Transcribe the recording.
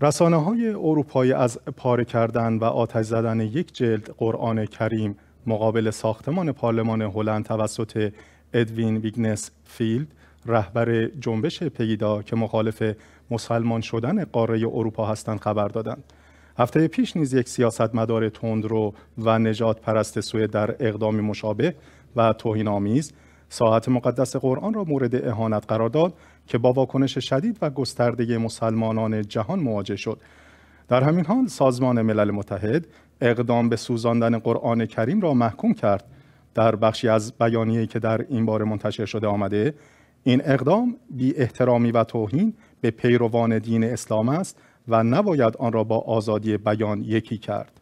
رسانه های اروپایی از پاره کردن و آتش زدن یک جلد قرآن کریم مقابل ساختمان پارلمان هلند توسط ادوین ویگنس فیلد رهبر جنبش پیدا که مخالف مسلمان شدن قاره اروپا هستند خبر دادند. هفته پیش نیز یک سیاستمدار تندرو و نجات پرست سوئد در اقدامی مشابه و توهین آمیز ساعت مقدس قرآن را مورد اهانت قرار داد که با واکنش شدید و گسترده مسلمانان جهان مواجه شد در همین حال سازمان ملل متحد اقدام به سوزاندن قرآن کریم را محکوم کرد در بخشی از بیانیه‌ای که در این بار منتشر شده آمده این اقدام بی احترامی و توهین به پیروان دین اسلام است و نباید آن را با آزادی بیان یکی کرد